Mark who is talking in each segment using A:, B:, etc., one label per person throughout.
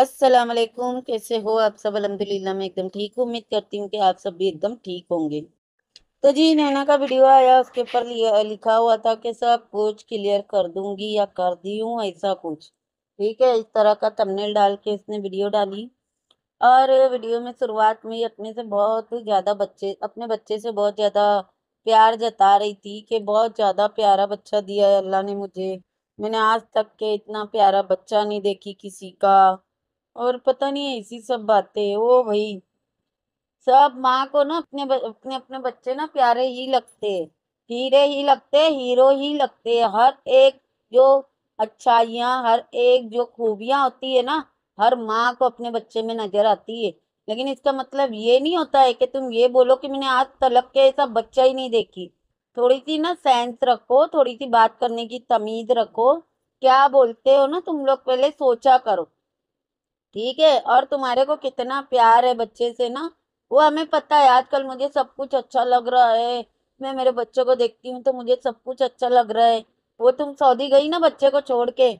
A: अस्सलाम वालेकुम कैसे हो आप सब अलहमदिल्ला मैं एकदम ठीक हूँ उम्मीद करती हूँ कि आप सब भी एकदम ठीक होंगे तो जी नैना का वीडियो आया उसके ऊपर लिखा हुआ था कि सब कुछ क्लियर कर दूंगी या कर दी हूँ ऐसा कुछ ठीक है इस तरह का तमनेल डाल के इसने वीडियो डाली और वीडियो में शुरुआत में अपने से बहुत ज़्यादा बच्चे अपने बच्चे से बहुत ज़्यादा प्यार जता रही थी कि बहुत ज़्यादा प्यारा बच्चा दिया है अल्लाह ने मुझे मैंने आज तक के इतना प्यारा बच्चा नहीं देखी किसी का और पता नहीं ऐसी सब बातें ओ भाई सब माँ को ना अपने अपने अपने बच्चे ना प्यारे ही लगते हीरे ही लगते हीरो ही लगते हर एक जो अच्छाइयाँ हर एक जो खूबियाँ होती है ना हर माँ को अपने बच्चे में नजर आती है लेकिन इसका मतलब ये नहीं होता है कि तुम ये बोलो कि मैंने आज तलक के ऐसा बच्चा ही नहीं देखी थोड़ी सी ना सेंस रखो थोड़ी सी बात करने की तमीज रखो क्या बोलते हो ना तुम लोग पहले सोचा करो ठीक है और तुम्हारे को कितना प्यार है बच्चे से ना वो हमें पता है आजकल मुझे सब कुछ अच्छा लग रहा है मैं मेरे बच्चों को देखती हूँ तो मुझे सब कुछ अच्छा लग रहा है वो तुम सऊदी गई ना बच्चे को छोड़ के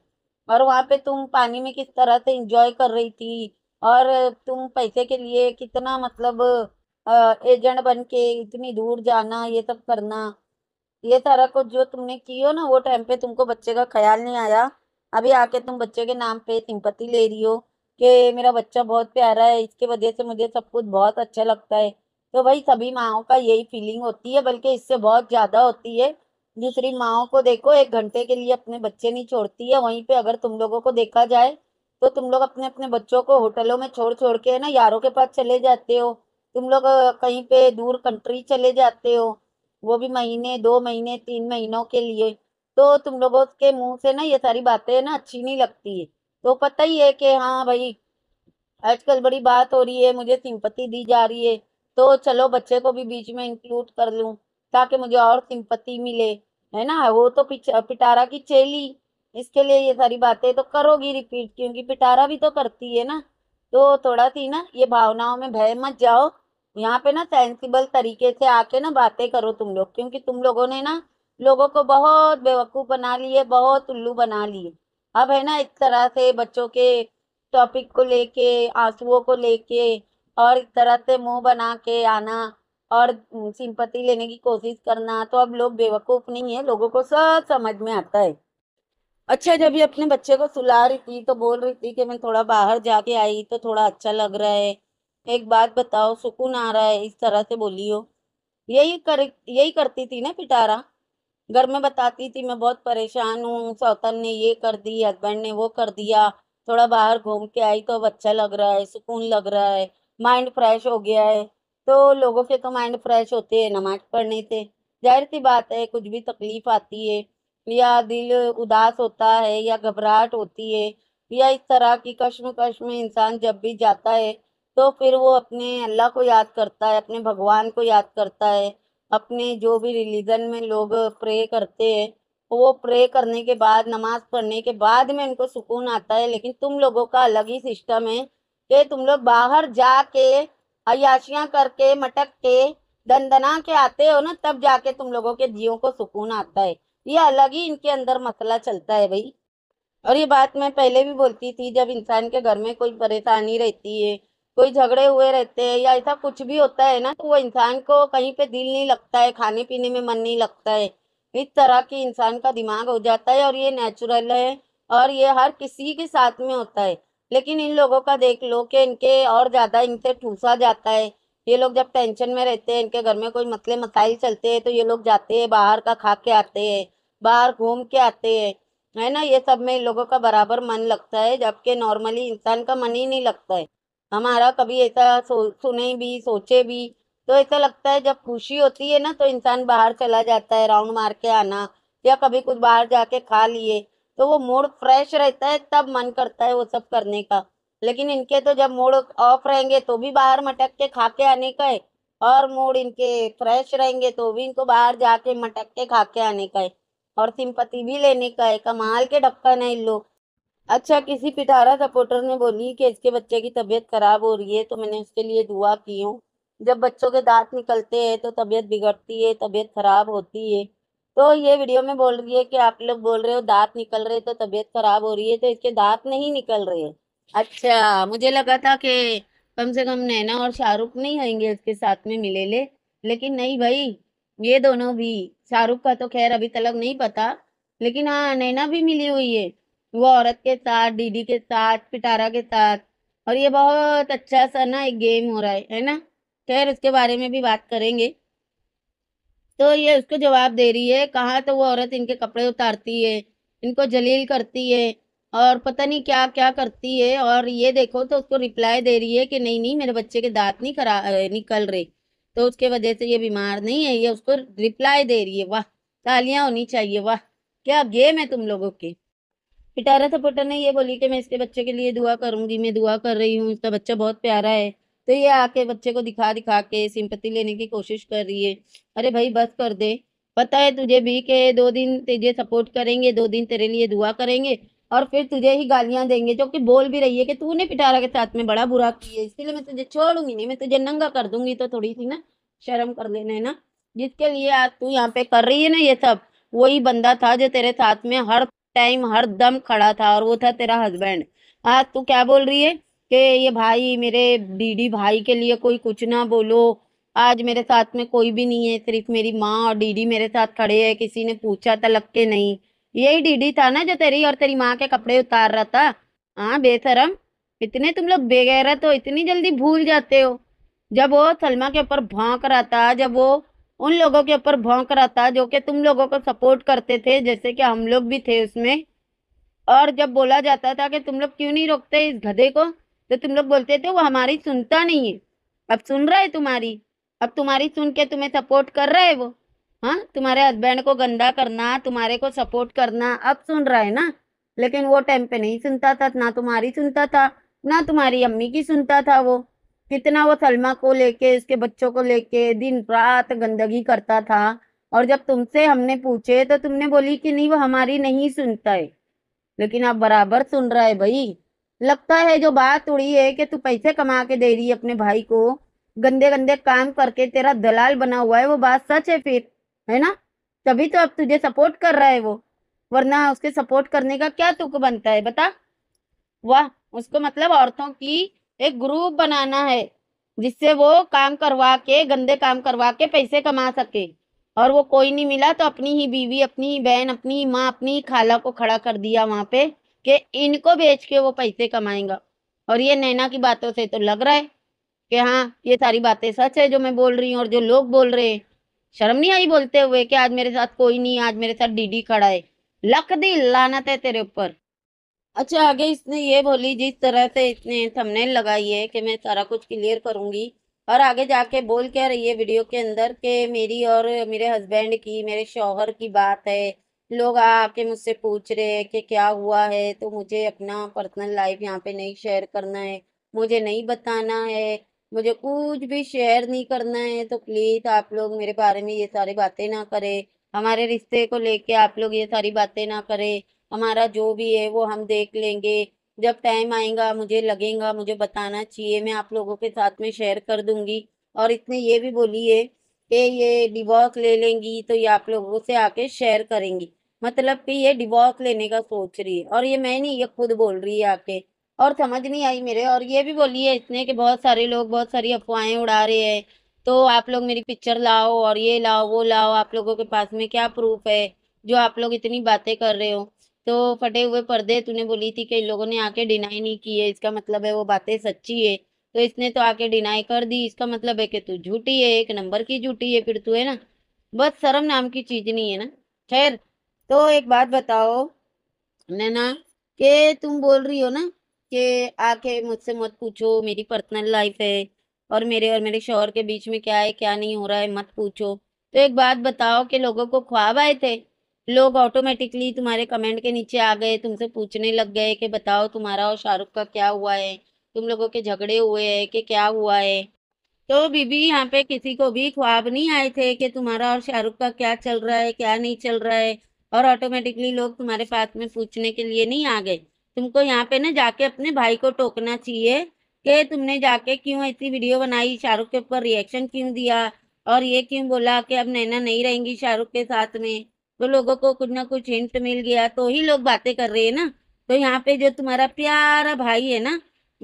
A: और वहाँ पे तुम पानी में किस तरह से इंजॉय कर रही थी और तुम पैसे के लिए कितना मतलब एजेंट बन के इतनी दूर जाना ये सब करना ये सारा कुछ जो तुमने किया ना वो टाइम पे तुमको बच्चे का ख्याल नहीं आया अभी आके तुम बच्चे के नाम पे सिंपत्ति ले रही हो कि मेरा बच्चा बहुत प्यारा है इसके वजह से मुझे सब कुछ बहुत अच्छा लगता है तो भाई सभी माओ का यही फीलिंग होती है बल्कि इससे बहुत ज़्यादा होती है दूसरी माओ को देखो एक घंटे के लिए अपने बच्चे नहीं छोड़ती है वहीं पे अगर तुम लोगों को देखा जाए तो तुम लोग अपने अपने बच्चों को होटलों में छोड़ छोड़ के ना यारों के पास चले जाते हो तुम लोग कहीं पे दूर कंट्री चले जाते हो वो भी महीने दो महीने तीन महीनों के लिए तो तुम लोगों के मुंह से ना ये सारी बातें ना अच्छी नहीं लगती है तो पता ही है कि हाँ भाई आजकल बड़ी बात हो रही है मुझे सिंपत्ति दी जा रही है तो चलो बच्चे को भी बीच में इंक्लूड कर लूँ ताकि मुझे और सिंपत्ति मिले है ना वो तो पिटारा की चेली इसके लिए ये सारी बातें तो करोगी रिपीट क्योंकि पिटारा भी तो करती है ना तो थोड़ा सी ना ये भावनाओं में भय मत जाओ यहाँ पे ना सेंसिबल तरीके से आके ना बातें करो तुम लोग क्योंकि तुम लोगों ने ना लोगों को बहुत बेवकूफ़ बना लिए बहुत उल्लू बना लिए अब है ना इस तरह से बच्चों के टॉपिक को लेके आंसुओं को लेके और एक तरह से मुंह बना के आना और सिंपति लेने की कोशिश करना तो अब लोग बेवकूफ़ नहीं है लोगों को सब समझ में आता है अच्छा जब ये अपने बच्चे को सुला रही थी तो बोल रही थी कि मैं थोड़ा बाहर जाके आई तो थोड़ा अच्छा लग रहा है एक बात बताओ सुकून आ रहा है इस तरह से बोली हो यही कर यही करती थी ना पिटारा घर में बताती थी मैं बहुत परेशान हूँ सौतन ने ये कर दी हस्बैंड ने वो कर दिया थोड़ा बाहर घूम के आई तो अब अच्छा लग रहा है सुकून लग रहा है माइंड फ्रेश हो गया है तो लोगों के तो माइंड फ्रेश होते हैं नमाज पढ़ने से जाहिर सी बात है कुछ भी तकलीफ आती है या दिल उदास होता है या घबराहट होती है या इस तरह की कश्म में इंसान जब भी जाता है तो फिर वो अपने अल्लाह को याद करता है अपने भगवान को याद करता है अपने जो भी रिलीजन में लोग प्रे करते हैं वो प्रे करने के बाद नमाज पढ़ने के बाद में उनको सुकून आता है लेकिन तुम लोगों का अलग ही सिस्टम है कि तुम लोग बाहर जाके अयाशियाँ करके मटक के दंदना के आते हो ना तब जाके तुम लोगों के जीवों को सुकून आता है ये अलग ही इनके अंदर मसला चलता है भाई और ये बात मैं पहले भी बोलती थी जब इंसान के घर में कोई परेशानी रहती है कोई झगड़े हुए रहते हैं या ऐसा कुछ भी होता है ना तो वो इंसान को कहीं पे दिल नहीं लगता है खाने पीने में मन नहीं लगता है इस तरह की इंसान का दिमाग हो जाता है और ये नेचुरल है और ये हर किसी के साथ में होता है लेकिन इन लोगों का देख लो कि इनके और ज़्यादा इनसे ठूसा जाता है ये लोग जब टेंशन में रहते हैं इनके घर में कोई मसले मसाइल चलते हैं तो ये लोग जाते हैं बाहर का खा के आते हैं बाहर घूम के आते हैं है ना ये सब में इन लोगों का बराबर मन लगता है जबकि नॉर्मली इंसान का मन ही नहीं लगता है हमारा कभी ऐसा सो, सुने भी सोचे भी तो ऐसा लगता है जब खुशी होती है ना तो इंसान बाहर चला जाता है राउंड मार के आना या कभी कुछ बाहर जाके खा लिए तो वो मूड फ्रेश रहता है तब मन करता है वो सब करने का लेकिन इनके तो जब मूड ऑफ रहेंगे तो भी बाहर मटक के खा के आने का है और मूड इनके फ्रेश रहेंगे तो भी इनको बाहर जाके मटक के खा के आने का है और सिंपति भी लेने का है कमाल के ढक्कन है इन लोग अच्छा किसी पिटारा सपोर्टर ने बोली कि इसके बच्चे की तबीयत खराब हो रही है तो मैंने उसके लिए दुआ की हूँ जब बच्चों के दांत निकलते हैं तो तबीयत बिगड़ती है तबीयत खराब होती है तो ये वीडियो में बोल रही है कि आप लोग बोल रहे हो दांत निकल रहे तो तबीयत खराब हो रही है तो इसके दांत नहीं निकल रहे अच्छा मुझे लगा था कि कम से कम नैना और शाहरुख नहीं आएंगे उसके साथ में मिले ले लेकिन नहीं भाई ये दोनों भी शाहरुख का तो खैर अभी तक नहीं पता लेकिन हाँ नैना भी मिली हुई है वो औरत के साथ दीदी के साथ पिटारा के साथ और ये बहुत अच्छा सा ना एक गेम हो रहा है है ना खैर उसके बारे में भी बात करेंगे तो ये उसको जवाब दे रही है कहाँ तो वो औरत इनके कपड़े उतारती है इनको जलील करती है और पता नहीं क्या क्या करती है और ये देखो तो उसको रिप्लाई दे रही है कि नहीं नहीं मेरे बच्चे के दांत नहीं करा निकल रहे तो उसके वजह से ये बीमार नहीं है ये उसको रिप्लाई दे रही है वाह तालियां होनी चाहिए वाह क्या गेम है तुम लोगों की पिटारा सपोर्टर ने ये बोली कि मैं इसके बच्चे के लिए दुआ करूंगी मैं दुआ कर रही हूँ इसका बच्चा बहुत प्यारा है तो ये आके बच्चे को दिखा दिखा के सिंपत्ति लेने की कोशिश कर रही है अरे भाई बस कर दे पता है तुझे भी के दो दिन तुझे सपोर्ट करेंगे दो दिन तेरे लिए दुआ करेंगे और फिर तुझे ही गालियां देंगे जो कि बोल भी रही है कि तूने पिटारा के साथ में बड़ा बुरा किया है इसीलिए मैं तुझे छोड़ूंगी नहीं मैं तुझे नंगा कर दूंगी तो थोड़ी सी ना शर्म कर लेना है ना जिसके लिए आज तू यहाँ पे कर रही है ना ये सब वही बंदा था जो तेरे साथ में हर टाइम हर दम खड़ा था और वो था तेरा हस्बैंड आज हाँ, तू क्या बोल रही है कि ये भाई मेरे डीडी भाई के लिए कोई कुछ ना बोलो आज मेरे साथ में कोई भी नहीं है सिर्फ मेरी माँ और डीडी मेरे साथ खड़े है किसी ने पूछा था लग के नहीं यही डीडी था ना जो तेरी और तेरी माँ के कपड़े उतार रहा था हाँ बेसरम इतने तुम लोग बेगैरत हो इतनी जल्दी भूल जाते हो जब वो सलमा के ऊपर भाग रहा था जब वो उन लोगों के ऊपर भौंक रहा था जो कि तुम लोगों को सपोर्ट करते थे जैसे कि हम लोग भी थे उसमें और जब बोला जाता था कि तुम लोग क्यों नहीं रोकते इस गधे को तो तुम लोग बोलते थे वो हमारी सुनता नहीं है अब सुन रहा है तुम्हारी अब तुम्हारी सुन के तुम्हें सपोर्ट कर रहा है वो हाँ तुम्हारे हस्बैंड को गंदा करना तुम्हारे को सपोर्ट करना अब सुन रहा है ना लेकिन वो टाइम पे नहीं सुनता था ना तुम्हारी सुनता था ना तुम्हारी अम्मी की सुनता था वो कितना वो सलमा को लेके इसके बच्चों को लेके दिन रात गंदगी करता था और जब तुमसे हमने पूछे तो तुमने बोली कि नहीं वो हमारी नहीं सुनता है लेकिन आप बराबर सुन रहा है भाई लगता है जो बात उड़ी है कि तू पैसे कमा के दे रही है अपने भाई को गंदे गंदे काम करके तेरा दलाल बना हुआ है वो बात सच है फिर है ना तभी तो अब तुझे सपोर्ट कर रहा है वो वरना उसके सपोर्ट करने का क्या तुक बनता है बता वाह उसको मतलब औरतों की एक ग्रुप बनाना है जिससे वो काम करवा के गंदे काम करवा के पैसे कमा सके और वो कोई नहीं मिला तो अपनी ही बीवी अपनी ही बहन अपनी ही माँ अपनी ही खाला को खड़ा कर दिया वहाँ पे कि इनको बेच के वो पैसे कमाएगा और ये नैना की बातों से तो लग रहा है कि हाँ ये सारी बातें सच है जो मैं बोल रही हूँ और जो लोग बोल रहे हैं शर्म नहीं आई बोलते हुए कि आज मेरे साथ कोई नहीं आज मेरे साथ डीडी खड़ा है लक दी लानत है तेरे ऊपर अच्छा आगे इसने ये बोली जिस तरह से इसने थंबनेल लगाई है कि मैं सारा कुछ क्लियर करूंगी और आगे जाके बोल क्या रही है वीडियो के अंदर कि मेरी और मेरे हस्बैंड की मेरे शौहर की बात है लोग आके मुझसे पूछ रहे हैं कि क्या हुआ है तो मुझे अपना पर्सनल लाइफ यहाँ पे नहीं शेयर करना है मुझे नहीं बताना है मुझे कुछ भी शेयर नहीं करना है तो प्लीज़ आप लोग मेरे बारे में ये सारी बातें ना करें हमारे रिश्ते को लेके आप लोग ये सारी बातें ना करें हमारा जो भी है वो हम देख लेंगे जब टाइम आएगा मुझे लगेगा मुझे बताना चाहिए मैं आप लोगों के साथ में शेयर कर दूंगी और इसने ये भी बोली है कि ये डिवॉर्स ले लेंगी तो ये आप लोगों से आके शेयर करेंगी मतलब कि ये डिवॉर्स लेने का सोच रही है और ये मैं नहीं ये खुद बोल रही है आके और समझ नहीं आई मेरे और ये भी बोली है इसने कि बहुत सारे लोग बहुत सारी अफवाहें उड़ा रहे हैं तो आप लोग मेरी पिक्चर लाओ और ये लाओ वो लाओ आप लोगों के पास में क्या प्रूफ है जो आप लोग इतनी बातें कर रहे हो तो फटे हुए पर्दे तूने बोली थी इन लोगों ने आके डिनाई नहीं की है इसका मतलब है वो बातें सच्ची है तो इसने तो आके डिनाई कर दी इसका मतलब है कि तू झूठी है एक नंबर की झूठी है फिर तू है ना बस शर्म नाम की चीज नहीं है ना खैर तो एक बात बताओ नैना के तुम बोल रही हो ना कि आके मुझसे मत पूछो मेरी पर्सनल लाइफ है और मेरे और मेरे शोहर के बीच में क्या है क्या नहीं हो रहा है मत पूछो तो एक बात बताओ कि लोगों को ख्वाब आए थे लोग ऑटोमेटिकली तुम्हारे कमेंट के नीचे आ गए तुमसे पूछने लग गए कि बताओ तुम्हारा और शाहरुख का क्या हुआ है तुम लोगों के झगड़े हुए हैं कि क्या हुआ है तो बीबी यहाँ पे किसी को भी ख्वाब नहीं आए थे कि तुम्हारा और शाहरुख का क्या चल रहा है क्या नहीं चल रहा है और ऑटोमेटिकली लोग तुम्हारे पास में पूछने के लिए नहीं आ गए तुमको यहाँ पे ना जाके अपने भाई को टोकना चाहिए कि तुमने जाके क्यों ऐसी वीडियो बनाई शाहरुख के ऊपर रिएक्शन क्यों दिया और ये क्यों बोला कि अब नैना नहीं रहेंगी शाहरुख के साथ में तो लोगों को कुछ ना कुछ हिंट मिल गया तो ही लोग बातें कर रहे हैं ना तो यहाँ पे जो तुम्हारा प्यारा भाई है ना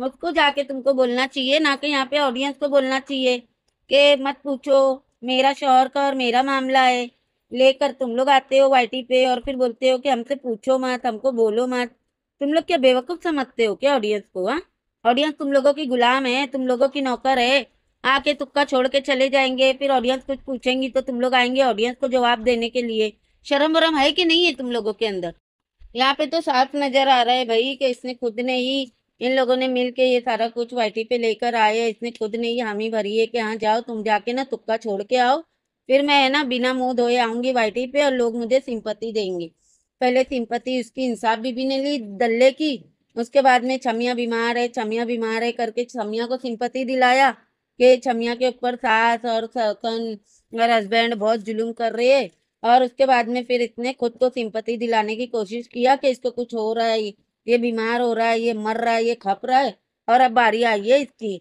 A: उसको जाके तुमको बोलना चाहिए ना कि यहाँ पे ऑडियंस को बोलना चाहिए कि मत पूछो मेरा शोहर का और मेरा मामला है लेकर तुम लोग आते हो वाई पे और फिर बोलते हो कि हमसे पूछो मत हमको बोलो मत तुम लोग क्या बेवकूफ़ समझते हो क्या ऑडियंस को हाँ ऑडियंस तुम लोगों की गुलाम है तुम लोगों की नौकर है आके तुक्का छोड़ के चले जाएंगे फिर ऑडियंस कुछ पूछेंगी तो तुम लोग आएंगे ऑडियंस को जवाब देने के लिए शर्म वरम है कि नहीं है तुम लोगों के अंदर यहाँ पे तो साफ नजर आ रहा है भाई कि इसने खुद ने ही इन लोगों ने मिल के ये सारा कुछ वाइटी पे लेकर आए इसने खुद ने ही हामी भरी है कि हाँ जाओ तुम जाके ना तुक्का छोड़ के आओ फिर मैं है ना बिना मुंह धोए आऊंगी वाइटी पे और लोग मुझे सिंपत्ति देंगे पहले सिंपत्ति उसकी इंसाफ बीबी ने ली दल्ले की उसके बाद में छमिया बीमार है छमिया बीमार है करके छमिया को सिंपत्ति दिलाया कि छमिया के ऊपर सास और सौतन और हस्बैंड बहुत जुलूम कर रहे है और उसके बाद में फिर इसने खुद को सिंपति दिलाने की कोशिश किया कि इसको कुछ हो रहा है ये बीमार हो रहा है ये मर रहा है ये खप रहा है और अब बारी आई है इसकी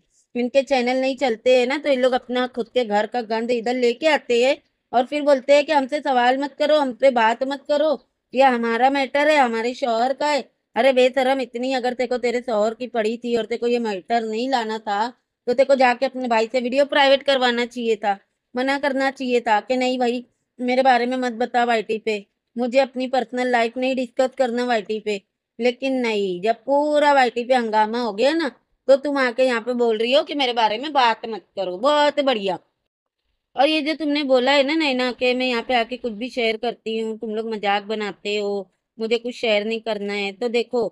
A: इनके चैनल नहीं चलते है ना तो ये लोग अपना खुद के घर का गंध इधर लेके आते है और फिर बोलते हैं कि हमसे सवाल मत करो हमसे बात मत करो ये हमारा मैटर है हमारे शोहर का है अरे बेसरम इतनी अगर तेको तेरे शोहर की पड़ी थी और तेको ये मैटर नहीं लाना था तो तेको जाके अपने भाई से वीडियो प्राइवेट करवाना चाहिए था मना करना चाहिए था कि नहीं भाई मेरे बारे में मत बता वाईटी पे मुझे अपनी पर्सनल लाइफ नहीं डिस्कस करना वाईटी पे लेकिन नहीं जब पूरा वाईटी पे हंगामा हो गया ना तो तुम आके यहाँ पे बोल रही हो कि मेरे बारे में बात मत करो बहुत बढ़िया और ये जो तुमने बोला है ना नैना के मैं यहाँ पे आके कुछ भी शेयर करती हूँ तुम लोग मजाक बनाते हो मुझे कुछ शेयर नहीं करना है तो देखो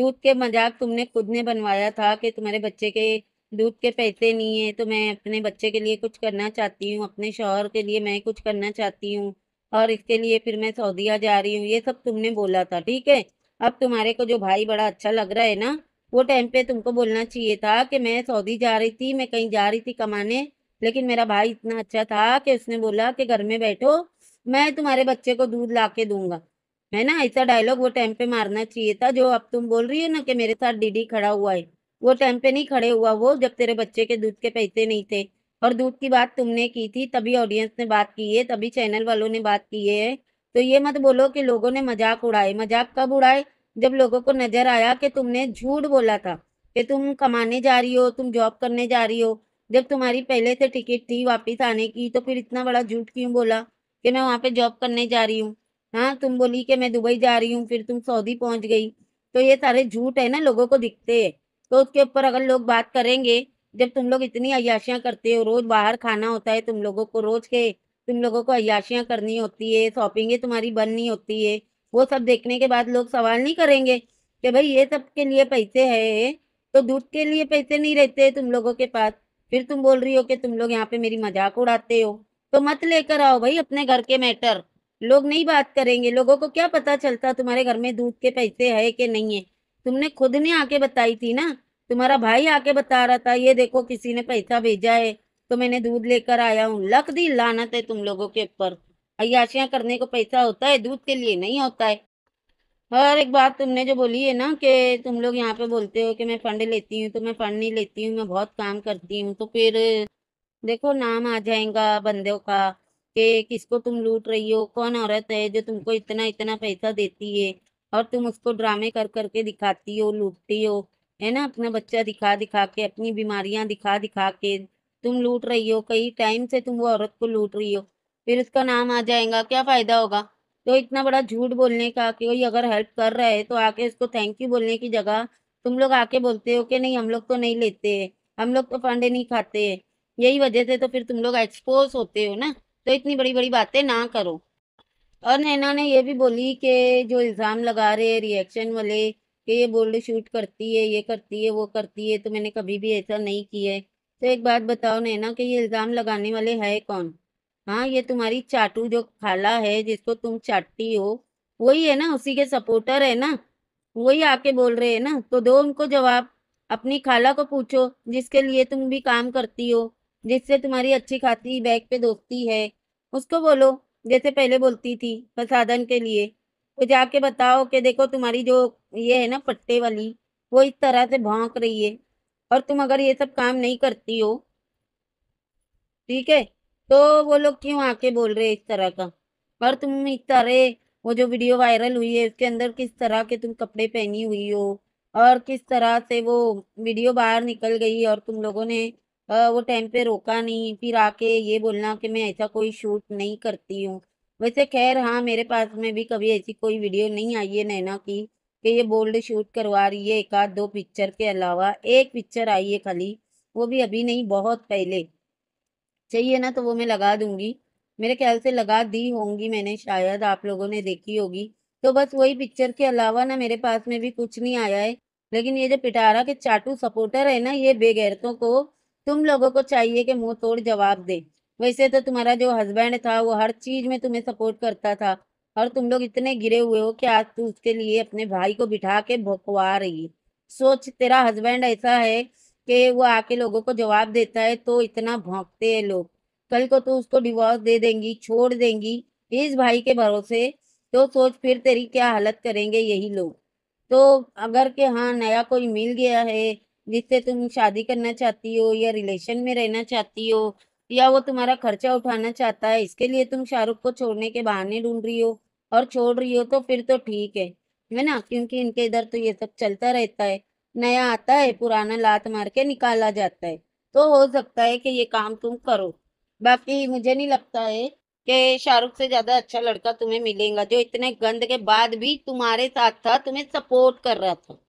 A: दूध के मजाक तुमने खुद ने बनवाया था कि तुम्हारे बच्चे के दूध के पैसे नहीं है तो मैं अपने बच्चे के लिए कुछ करना चाहती हूँ अपने शोहर के लिए मैं कुछ करना चाहती हूँ और इसके लिए फिर मैं सऊदीया जा रही हूँ ये सब तुमने बोला था ठीक है अब तुम्हारे को जो भाई बड़ा अच्छा लग रहा है ना वो टाइम पे तुमको बोलना चाहिए था कि मैं सऊदी जा रही थी मैं कहीं जा रही थी कमाने लेकिन मेरा भाई इतना अच्छा था कि उसने बोला कि घर में बैठो मैं तुम्हारे बच्चे को दूध ला के दूंगा है ना ऐसा डायलॉग वो टाइम पे मारना चाहिए था जो अब तुम बोल रही हो ना कि मेरे साथ डीडी खड़ा हुआ है वो टाइम पे नहीं खड़े हुआ वो जब तेरे बच्चे के दूध के पैसे नहीं थे और दूध की बात तुमने की थी तभी ऑडियंस ने बात की है तभी चैनल वालों ने बात की है तो ये मत बोलो कि लोगों ने मजाक उड़ाए मजाक कब उड़ाए जब लोगों को नजर आया कि तुमने झूठ बोला था कि तुम कमाने जा रही हो तुम जॉब करने जा रही हो जब तुम्हारी पहले से टिकट थी वापिस आने की तो फिर इतना बड़ा झूठ क्यों बोला कि मैं वहाँ पे जॉब करने जा रही हूँ हाँ तुम बोली कि मैं दुबई जा रही हूँ फिर तुम सऊदी पहुँच गई तो ये सारे झूठ है ना लोगों को दिखते हैं तो उसके ऊपर अगर लोग बात करेंगे जब तुम लोग इतनी अयाशियाँ करते हो रोज बाहर खाना होता है तुम लोगों को रोज के तुम लोगों को अयाशियाँ करनी होती है शॉपिंगें तुम्हारी बननी होती है वो सब देखने के बाद लोग सवाल नहीं करेंगे कि भाई ये सब के लिए पैसे है तो दूध के लिए पैसे नहीं रहते तुम लोगों के पास फिर तुम बोल रही हो कि तुम लोग यहाँ पे मेरी मजाक उड़ाते हो तो मत लेकर आओ भाई अपने घर के मैटर लोग नहीं बात करेंगे लोगों को क्या पता चलता तुम्हारे घर में दूध के पैसे है कि नहीं है तुमने खुद ने आके बताई थी ना तुम्हारा भाई आके बता रहा था ये देखो किसी ने पैसा भेजा है तो मैंने दूध लेकर आया हूँ लक दी लानत है तुम लोगों के ऊपर अयाशियाँ करने को पैसा होता है दूध के लिए नहीं होता है और एक बात तुमने जो बोली है ना कि तुम लोग यहाँ पे बोलते हो कि मैं फंड लेती हूँ तो मैं फंड नहीं लेती हूँ मैं बहुत काम करती हूँ तो फिर देखो नाम आ जाएगा बंदों का कि किसको तुम लूट रही हो कौन औरत है जो तुमको इतना इतना पैसा देती है और तुम उसको ड्रामे कर करके दिखाती हो लूटती हो है ना अपना बच्चा दिखा दिखा के अपनी बीमारियां दिखा दिखा के तुम लूट रही हो कई टाइम से तुम वो औरत को लूट रही हो फिर उसका नाम आ जाएगा क्या फ़ायदा होगा तो इतना बड़ा झूठ बोलने का कि कोई अगर हेल्प कर रहा है तो आके उसको थैंक यू बोलने की जगह तुम लोग आके बोलते हो कि नहीं हम लोग तो नहीं लेते हैं हम लोग तो फांडे नहीं खाते यही वजह से तो फिर तुम लोग एक्सपोज होते हो ना तो इतनी बड़ी बड़ी बातें ना करो और नैना ने ये भी बोली कि जो इल्ज़ाम लगा रहे हैं रिएक्शन वाले कि ये बोल्ड शूट करती है ये करती है वो करती है तो मैंने कभी भी ऐसा नहीं किया है तो एक बात बताओ नैना कि ये इल्ज़ाम लगाने वाले है कौन हाँ ये तुम्हारी चाटू जो खाला है जिसको तुम चाटती हो वही है ना उसी के सपोर्टर है ना वही आके बोल रहे हैं ना तो दो उनको जवाब अपनी खाला को पूछो जिसके लिए तुम भी काम करती हो जिससे तुम्हारी अच्छी खाती बैग पे दोस्ती है उसको बोलो जैसे पहले बोलती थी प्रसाधन के लिए तो जाके बताओ कि देखो तुम्हारी जो ये है ना पट्टे वाली वो इस तरह से भौंक रही है और तुम अगर ये सब काम नहीं करती हो ठीक है तो वो लोग क्यों आके बोल रहे इस तरह का और तुम इस तरह वो जो वीडियो वायरल हुई है उसके अंदर किस तरह के तुम कपड़े पहनी हुई हो और किस तरह से वो वीडियो बाहर निकल गई और तुम लोगों ने वो टाइम पे रोका नहीं फिर आके ये बोलना कि मैं ऐसा कोई शूट नहीं करती हूँ वैसे खैर हाँ मेरे पास में भी कभी ऐसी कोई वीडियो नहीं आई है नैना की कि ये बोल्ड शूट करवा रही है एक आध दो पिक्चर के अलावा एक पिक्चर आई है खाली वो भी अभी नहीं बहुत पहले चाहिए ना तो वो मैं लगा दूंगी मेरे ख्याल से लगा दी होंगी मैंने शायद आप लोगों ने देखी होगी तो बस वही पिक्चर के अलावा ना मेरे पास में भी कुछ नहीं आया है लेकिन ये जो पिटारा के चाटू सपोर्टर है ना ये बेगैरतों को तुम लोगों को चाहिए कि मुंह तोड़ जवाब दे वैसे तो तुम्हारा जो हस्बैंड था वो हर चीज में तुम्हें सपोर्ट करता था और तुम लोग इतने गिरे हुए हो कि आज तू उसके लिए अपने भाई को बिठा के भुकवा रही है सोच तेरा हस्बैंड ऐसा है कि वो आके लोगों को जवाब देता है तो इतना भोंकते हैं लोग कल को तो उसको डिवोर्स दे देंगी छोड़ देंगी इस भाई के भरोसे तो सोच फिर तेरी क्या हालत करेंगे यही लोग तो अगर के हाँ नया कोई मिल गया है जिससे तुम शादी करना चाहती हो या रिलेशन में रहना चाहती हो या वो तुम्हारा खर्चा उठाना चाहता है इसके लिए तुम शाहरुख को छोड़ने के बहाने ढूंढ रही हो और छोड़ रही हो तो फिर तो ठीक है है ना क्योंकि इनके इधर तो ये सब चलता रहता है नया आता है पुराना लात मार के निकाला जाता है तो हो सकता है कि ये काम तुम करो बाकी मुझे नहीं लगता है कि शाहरुख से ज्यादा अच्छा लड़का तुम्हें मिलेगा जो इतने गंद के बाद भी तुम्हारे साथ था तुम्हें सपोर्ट कर रहा था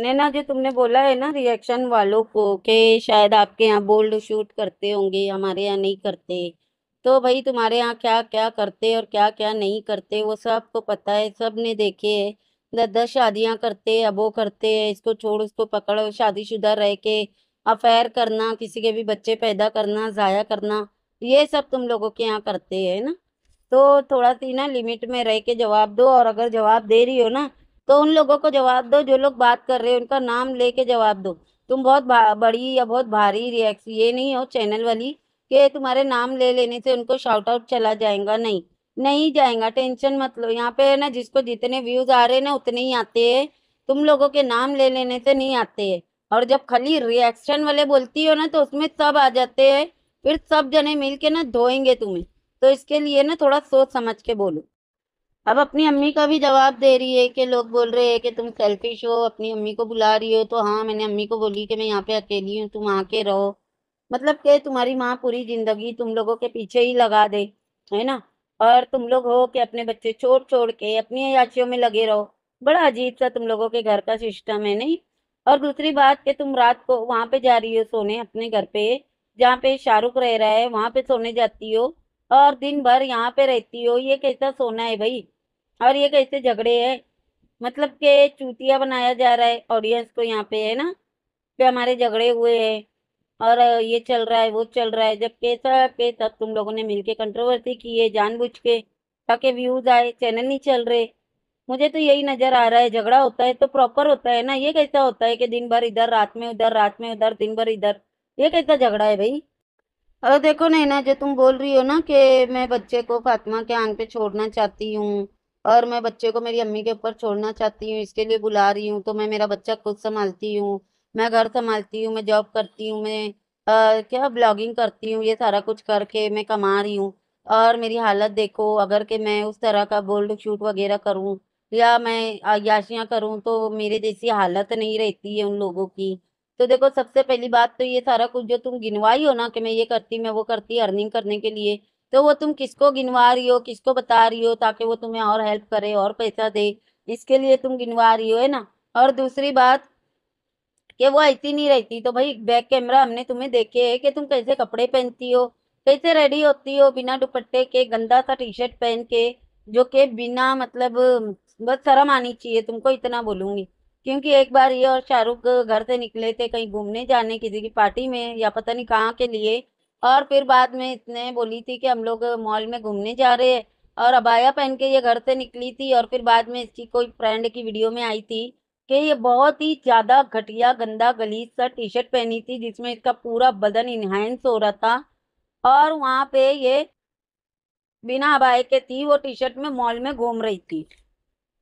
A: नैना जी तुमने बोला है ना रिएक्शन वालों को कि शायद आपके यहाँ बोल्ड शूट करते होंगे हमारे यहाँ नहीं करते तो भाई तुम्हारे यहाँ क्या क्या करते और क्या क्या नहीं करते वो सबको तो पता है सब ने देखे है दस दस शादियाँ करते है वो करते है इसको छोड़ उसको पकड़ो शादीशुदा रह के अफेयर करना किसी के भी बच्चे पैदा करना ज़ाया करना ये सब तुम लोगों के यहाँ करते है ना तो थोड़ा सी ना लिमिट में रह के जवाब दो और अगर जवाब दे रही हो ना तो उन लोगों को जवाब दो जो लोग बात कर रहे हैं उनका नाम लेके जवाब दो तुम बहुत बड़ी या बहुत भारी रिएक्स ये नहीं हो चैनल वाली कि तुम्हारे नाम ले लेने से उनको शॉर्ट आउट चला जाएगा नहीं नहीं जाएगा टेंशन मत लो यहाँ पे है ना जिसको जितने व्यूज आ रहे हैं ना उतने ही आते हैं तुम लोगों के नाम ले लेने से नहीं आते हैं और जब खाली रिएक्शन वाले बोलती हो ना तो उसमें सब आ जाते हैं फिर सब जने मिल के ना धोएंगे तुम्हें तो इसके लिए ना थोड़ा सोच समझ के बोलो अब अपनी अम्मी का भी जवाब दे रही है कि लोग बोल रहे हैं कि तुम सेल्फिश हो अपनी अम्मी को बुला रही हो तो हाँ मैंने अम्मी को बोली कि मैं यहाँ पे अकेली हूँ तुम आके रहो मतलब कि तुम्हारी माँ पूरी जिंदगी तुम लोगों के पीछे ही लगा दे है ना और तुम लोग हो कि अपने बच्चे छोड़ छोड़ के अपनी अयाचियों में लगे रहो बड़ा अजीब सा तुम लोगों के घर का सिस्टम है नहीं और दूसरी बात कि तुम रात को वहाँ पे जा रही हो सोने अपने घर पे जहाँ पे शाहरुख रह रहा है वहाँ पे सोने जाती हो और दिन भर यहाँ पे रहती हो ये कैसा सोना है भाई और ये कैसे झगड़े है मतलब के चूतिया बनाया जा रहा है ऑडियंस को यहाँ पे है ना पे हमारे झगड़े हुए हैं और ये चल रहा है वो चल रहा है जब सब पे तब तुम लोगों ने मिलके कंट्रोवर्सी की है जानबूझ के ताकि व्यूज आए चैनल नहीं चल रहे मुझे तो यही नज़र आ रहा है झगड़ा होता है तो प्रॉपर होता है ना ये कैसा होता है कि दिन भर इधर रात में उधर रात में उधर दिन भर इधर ये कैसा झगड़ा है भाई और देखो नैना जो तुम बोल रही हो ना कि मैं बच्चे को फातिमा के आंग पे छोड़ना चाहती हूँ और मैं बच्चे को मेरी अम्मी के ऊपर छोड़ना चाहती हूँ इसके लिए बुला रही हूँ तो मैं मेरा बच्चा खुद संभालती हूँ मैं घर संभालती हूँ मैं जॉब करती हूँ मैं आ, क्या ब्लॉगिंग करती हूँ ये सारा कुछ करके मैं कमा रही हूँ और मेरी हालत देखो अगर कि मैं उस तरह का बोल्ड शूट वगैरह करूँ या मैं याशियाँ करूँ तो मेरे जैसी हालत नहीं रहती है उन लोगों की तो देखो सबसे पहली बात तो ये सारा कुछ जो तुम गिनवाई हो ना कि मैं ये करती मैं वो करती अर्निंग करने के लिए तो वो तुम किसको गिनवा रही हो किसको बता रही हो ताकि वो तुम्हें और हेल्प करे और पैसा दे इसके लिए तुम गिनवा रही हो है ना और दूसरी बात कि वो ऐसी नहीं रहती तो भाई बैक कैमरा हमने तुम्हें देखे है कि तुम कैसे कपड़े पहनती हो कैसे रेडी होती हो बिना दुपट्टे के गंदा सा टी शर्ट पहन के जो कि बिना मतलब बस शर्म आनी चाहिए तुमको इतना बोलूँगी क्योंकि एक बार ये और शाहरुख घर से निकले थे कहीं घूमने जाने किसी की पार्टी में या पता नहीं कहाँ के लिए और फिर बाद में इतने बोली थी कि हम लोग मॉल में घूमने जा रहे हैं और अबाया पहन के ये घर से निकली थी और फिर बाद में इसकी कोई फ्रेंड की वीडियो में आई थी कि ये बहुत ही ज़्यादा घटिया गंदा गलीज सा टी शर्ट पहनी थी जिसमें इसका पूरा बदन इन्हेंस हो रहा था और वहाँ पे ये बिना हवाए के थी वो टी शर्ट में मॉल में घूम रही थी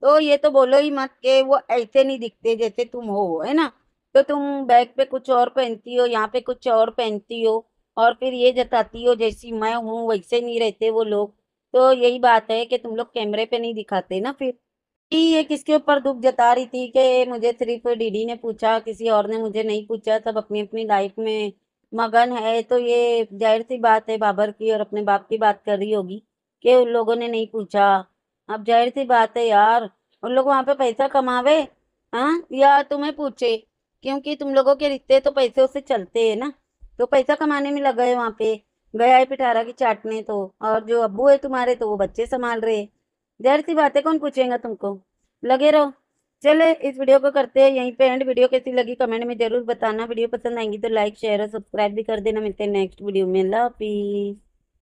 A: तो ये तो बोलो ही मत के वो ऐसे नहीं दिखते जैसे तुम हो है ना तो तुम बैग पे कुछ और पहनती हो यहाँ पे कुछ और पहनती हो और फिर ये जताती हो जैसी मैं हूँ वैसे नहीं रहते वो लोग तो यही बात है कि तुम लोग कैमरे पे नहीं दिखाते ना फिर ये किसके ऊपर दुख जता रही थी कि मुझे सिर्फ डीडी ने पूछा किसी और ने मुझे नहीं पूछा सब अपनी अपनी लाइफ में मगन है तो ये जाहिर सी बात है बाबर की और अपने बाप की बात कर रही होगी कि उन लोगों ने नहीं पूछा अब जाहिर सी बात है यार उन लोग वहाँ पे पैसा कमावे हाँ या तुम्हें पूछे क्योंकि तुम लोगों के रिश्ते तो पैसे उसे चलते हैं ना तो पैसा कमाने में लग गए वहाँ पे गया है पिटारा की चाटने तो और जो अबू है तुम्हारे तो वो बच्चे संभाल रहे जहर सी बातें कौन पूछेगा तुमको लगे रहो चले इस वीडियो को करते हैं यहीं पे एंड वीडियो कैसी लगी कमेंट में जरूर बताना वीडियो पसंद आएंगी तो लाइक शेयर और सब्सक्राइब भी कर देना मिलते हैं नेक्स्ट वीडियो में अल्लाह हाफिज़